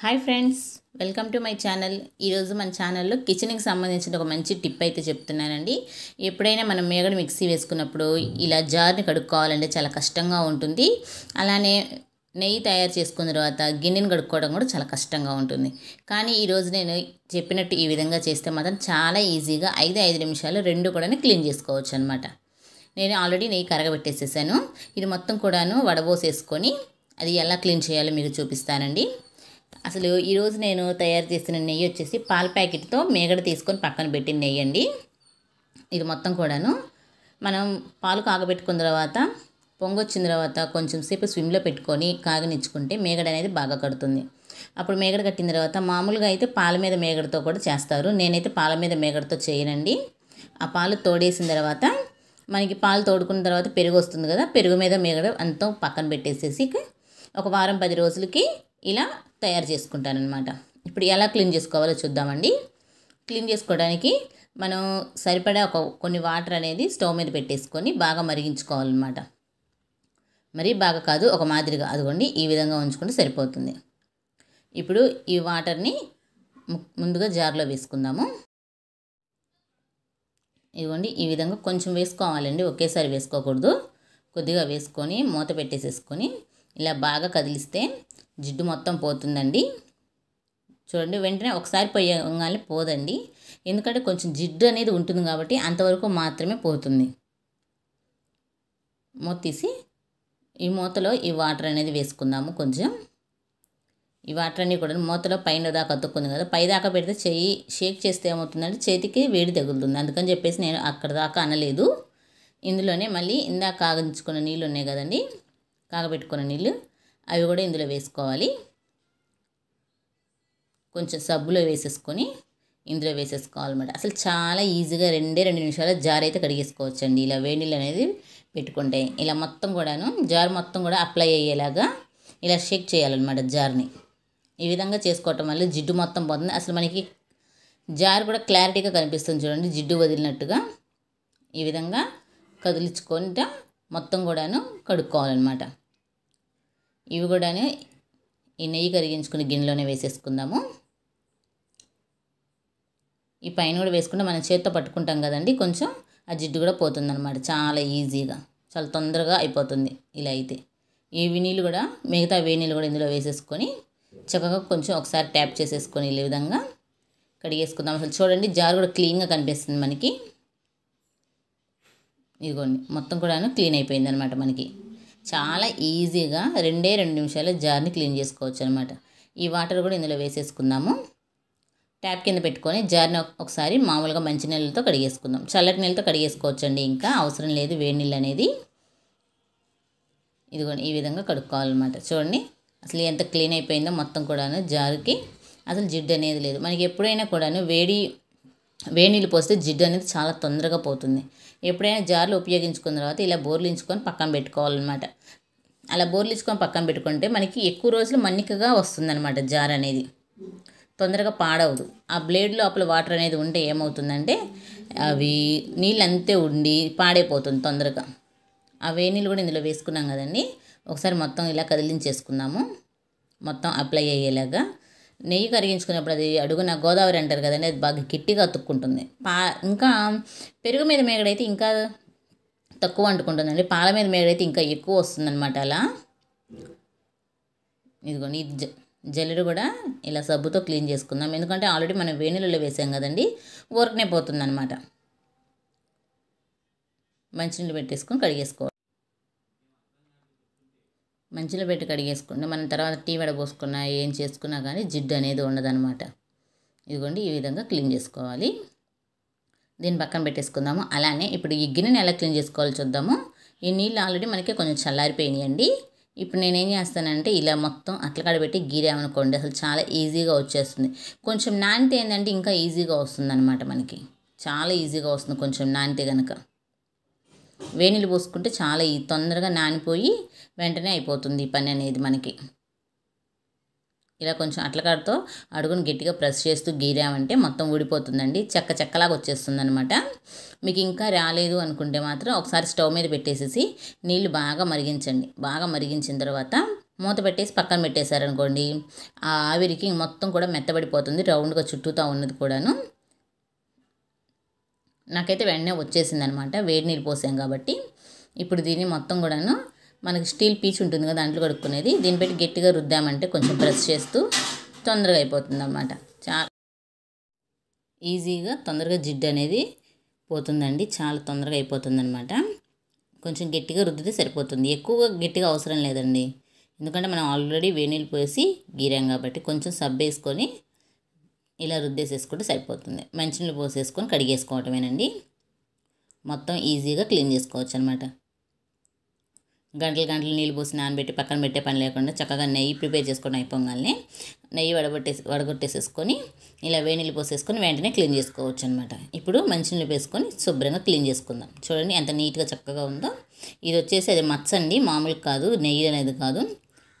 hi friends welcome to my channel ఈరోజు మన ఛానల్లో కిచెన్కి సంబంధించిన ఒక మంచి టిప్ అయితే చెప్తున్నానండి ఎప్పుడైనా మనం మేగడ మిక్సీ వేసుకున్నప్పుడు ఇలా జార్ని కడుక్కోవాలంటే చాలా కష్టంగా ఉంటుంది అలానే నెయ్యి తయారు చేసుకున్న తర్వాత గిన్నెని కడుక్కోవడం కూడా చాలా కష్టంగా ఉంటుంది కానీ ఈరోజు నేను చెప్పినట్టు ఈ విధంగా చేస్తే మాత్రం చాలా ఈజీగా ఐదు ఐదు నిమిషాలు రెండు కూడా క్లీన్ చేసుకోవచ్చు అనమాట నేను ఆల్రెడీ నెయ్యి కరగబెట్టేసేసాను ఇది మొత్తం కూడాను వడబోసేసుకొని అది ఎలా క్లీన్ చేయాలో మీకు చూపిస్తానండి అసలు ఈరోజు నేను తయారు చేసిన నెయ్యి వచ్చేసి పాల ప్యాకెట్తో మేగడ తీసుకొని పక్కన పెట్టిన నెయ్యి అండి ఇది మొత్తం కూడాను మనం పాలు కాగబెట్టుకున్న తర్వాత పొంగొచ్చిన తర్వాత కొంచెం సేపు స్విమ్లో పెట్టుకొని కాగనిచ్చుకుంటే మేగడ అనేది బాగా కడుతుంది అప్పుడు మేగడ కట్టిన తర్వాత మామూలుగా అయితే పాల మీద మేగడతో కూడా చేస్తారు నేనైతే పాల మీద మేగడతో చేయనండి ఆ పాలు తోడేసిన తర్వాత మనకి పాలు తోడుకున్న తర్వాత పెరుగు వస్తుంది కదా పెరుగు మీద మేగడ అంతా పక్కన పెట్టేసేసి ఒక వారం పది రోజులకి ఇలా తయారు చేసుకుంటాను అనమాట ఇప్పుడు ఎలా క్లీన్ చేసుకోవాలో చూద్దామండి క్లీన్ చేసుకోవడానికి మనం సరిపడా ఒక కొన్ని వాటర్ అనేది స్టవ్ మీద పెట్టేసుకొని బాగా మరిగించుకోవాలన్నమాట మరి బాగా కాదు ఒక మాదిరిగా అదిగోండి ఈ విధంగా ఉంచుకుంటే సరిపోతుంది ఇప్పుడు ఈ వాటర్ని ముందుగా జార్లో వేసుకుందాము ఇదిగోండి ఈ విధంగా కొంచెం వేసుకోవాలండి ఒకేసారి వేసుకోకూడదు కొద్దిగా వేసుకొని మూత పెట్టేసేసుకొని ఇలా బాగా కదిలిస్తే జిడ్డు మొత్తం పోతుందండి చూడండి వెంటనే ఒకసారి పోయగానే పోదండి ఎందుకంటే కొంచెం జిడ్డు అనేది ఉంటుంది కాబట్టి అంతవరకు మాత్రమే పోతుంది మూత తీసి ఈ మూతలో ఈ వాటర్ అనేది వేసుకుందాము కొంచెం ఈ వాటర్ అన్నీ కూడా మూతలో పైన దాకా అతుక్కుంది కదా పై దాకా పెడితే చెయ్యి షేక్ చేస్తే ఏమవుతుందంటే చేతికి వేడి తగులుతుంది అందుకని చెప్పేసి నేను అక్కడ దాకా అనలేదు ఇందులోనే మళ్ళీ ఇందాక కాగించుకున్న నీళ్ళు ఉన్నాయి కదండి కాగబెట్టుకున్న నీళ్ళు అవి కూడా ఇందులో వేసుకోవాలి కొంచెం సబ్బులో వేసేసుకొని ఇందులో వేసేసుకోవాలన్నమాట అసలు చాలా ఈజీగా రెండే రెండు నిమిషాల జార్ అయితే కడిగేసుకోవచ్చండి ఇలా వేడి నీళ్ళు అనేది పెట్టుకుంటే ఇలా మొత్తం కూడాను జార్ మొత్తం కూడా అప్లై అయ్యేలాగా ఇలా షేక్ చేయాలన్నమాట జార్ని ఈ విధంగా చేసుకోవటం వల్ల జిడ్డు మొత్తం పోతుంది అసలు మనకి జార్ కూడా క్లారిటీగా కనిపిస్తుంది చూడండి జిడ్డు వదిలినట్టుగా ఈ విధంగా కదిలించుకుంటా మొత్తం కూడాను కడుక్కోవాలన్నమాట ఇవి కూడా ఈ నెయ్యి కరిగించుకుని గిన్నెలోనే వేసేసుకుందాము ఈ పైన కూడా వేసుకుంటే మనం చేత్తో పట్టుకుంటాం కదండి కొంచెం ఆ జిడ్డు కూడా పోతుందన్నమాట చాలా ఈజీగా చాలా తొందరగా అయిపోతుంది ఇలా అయితే ఈ వినీలు కూడా మిగతా వేనీలు కూడా ఇందులో వేసేసుకొని చక్కగా కొంచెం ఒకసారి ట్యాప్ చేసేసుకొని ఈ విధంగా కడిగేసుకుందాం అసలు చూడండి జార్ కూడా క్లీన్గా కనిపిస్తుంది మనకి ఇదిగోండి మొత్తం కూడా క్లీన్ అయిపోయింది అనమాట మనకి చాలా ఈజీగా రెండే రెండు నిమిషాలు జార్ని క్లీన్ చేసుకోవచ్చు అనమాట ఈ వాటర్ కూడా ఇందులో వేసేసుకుందాము ట్యాప్ కింద పెట్టుకొని జార్ని ఒకసారి మామూలుగా మంచి నీళ్ళతో కడిగేసుకుందాం చల్లటి నీళ్ళతో కడిగేసుకోవచ్చండి ఇంకా అవసరం లేదు వేడి నీళ్ళు అనేది ఇదిగోండి ఈ విధంగా కడుక్కోవాలన్నమాట చూడండి అసలు ఎంత క్లీన్ అయిపోయిందో మొత్తం కూడాను జార్కి అసలు జిడ్డు అనేది లేదు మనకి ఎప్పుడైనా కూడాను వేడి వేణీళ్ళు పోస్తే జిడ్డు అనేది చాలా తొందరగా పోతుంది ఎప్పుడైనా జార్లు ఉపయోగించుకున్న తర్వాత ఇలా బోర్లించుకొని పక్కన పెట్టుకోవాలన్నమాట అలా బోర్లించుకొని పక్కన పెట్టుకుంటే మనకి ఎక్కువ రోజులు మన్నికగా వస్తుందన్నమాట జార్ అనేది తొందరగా పాడవదు ఆ బ్లేడ్ లోపల వాటర్ అనేది ఉంటే ఏమవుతుందంటే అవి నీళ్ళు అంతే ఉండి పాడైపోతుంది తొందరగా ఆ వేణీళ్ళు కూడా ఇందులో వేసుకున్నాం కదండి ఒకసారి మొత్తం ఇలా కదిలించేసుకుందాము మొత్తం అప్లై అయ్యేలాగా నెయ్యి కరిగించుకున్నప్పుడు అది అడుగున గోదావరి అంటారు కదండి అది బాగా గట్టిగా అతుక్కుంటుంది పా ఇంకా పెరుగు మీద మేగడైతే ఇంకా తక్కువ వండుకుంటుందండి పాల మీద మేగడైతే ఇంకా ఎక్కువ అనమాట అలా ఇదిగోండి ఇది జల్లెడు కూడా ఇలా సబ్బుతో క్లీన్ చేసుకుందాం ఎందుకంటే ఆల్రెడీ మనం వేణులలో వేసాం కదండి ఊరకనే పోతుందన్నమాట మంచినీళ్ళు పెట్టేసుకొని కడిగేసుకోవాలి మంచిలో పెట్టి కడిగేసుకుంటే మనం తర్వాత టీ వడపోసుకున్నా ఏం చేసుకున్నా కానీ జిడ్డు అనేది ఉండదనమాట ఇదిగోండి ఈ విధంగా క్లీన్ చేసుకోవాలి దీన్ని పక్కన పెట్టేసుకుందాము అలానే ఇప్పుడు ఈ గిన్నెని ఎలా క్లీన్ చేసుకోవాలో చూద్దాము ఈ నీళ్ళు ఆల్రెడీ మనకి కొంచెం చల్లారిపోయినాయండి ఇప్పుడు నేనేం చేస్తానంటే ఇలా మొత్తం అట్ల కడబెట్టి గీరామనుకోండి అసలు చాలా ఈజీగా వచ్చేస్తుంది కొంచెం నాంతి ఏంటంటే ఇంకా ఈజీగా వస్తుంది మనకి చాలా ఈజీగా వస్తుంది కొంచెం నాంతి కనుక వేణీలు పోసుకుంటే చాలా తొందరగా నానిపోయి వెంటనే అయిపోతుంది ఈ పని అనేది మనకి ఇలా కొంచెం అట్లకాడతో అడుగును గట్టిగా ప్రెస్ చేస్తూ గీరామంటే మొత్తం ఊడిపోతుందండి చెక్క చెక్కలాగా వచ్చేస్తుంది అనమాట మీకు ఇంకా రాలేదు అనుకుంటే మాత్రం ఒకసారి స్టవ్ మీద పెట్టేసేసి నీళ్ళు బాగా మరిగించండి బాగా మరిగించిన తర్వాత మూత పెట్టేసి పక్కన పెట్టేశారనుకోండి ఆ ఆవిరికి మొత్తం కూడా మెత్తబడిపోతుంది రౌండ్గా చుట్టూతా ఉన్నది కూడాను నాకైతే వెంటనే వచ్చేసింది అనమాట వేడి నీళ్ళు పోసాం కాబట్టి ఇప్పుడు దీన్ని మొత్తం కూడాను మనకి స్టీల్ పీచ్ ఉంటుంది కదా దాంట్లో కడుక్కునేది దీన్ని పెట్టి గట్టిగా రుద్దామంటే కొంచెం బ్రష్ చేస్తూ తొందరగా అయిపోతుంది అనమాట చాలా ఈజీగా తొందరగా జిడ్డు అనేది పోతుందండి చాలా తొందరగా అయిపోతుంది అనమాట కొంచెం గట్టిగా రుద్దితే సరిపోతుంది ఎక్కువగా గట్టిగా అవసరం లేదండి ఎందుకంటే మనం ఆల్రెడీ వేణీళ్ళు పోసి గీరాం కాబట్టి కొంచెం సబ్బు వేసుకొని ఇలా రుద్దేసేసుకుంటే సరిపోతుంది మంచినీళ్ళు పోసేసుకొని కడిగేసుకోవటమేనండి మొత్తం ఈజీగా క్లీన్ చేసుకోవచ్చు అనమాట గంటలు గంటలు నీళ్ళు పోసి నానబెట్టి పక్కన పెట్టే పని లేకుండా చక్కగా నెయ్యి ప్రిపేర్ చేసుకుని అయిపోగానే నెయ్యి వడగొట్టేసి వడగొట్టేసేసుకొని ఇలా వేడి నీళ్ళు పోసేసుకొని వెంటనే క్లీన్ చేసుకోవచ్చు అనమాట ఇప్పుడు మంచినీళ్ళు వేసుకొని శుభ్రంగా క్లీన్ చేసుకుందాం చూడండి ఎంత నీట్గా చక్కగా ఉందో ఇది వచ్చేసి అది మచ్చండి మామూలు కాదు నెయ్యి అనేది కాదు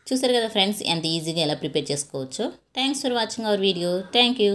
చూసారు కదా ఫ్రెండ్స్ ఎంత ఈజీగా ఎలా ప్రిపేర్ చేసుకోవచ్చు thanks for watching our video thank you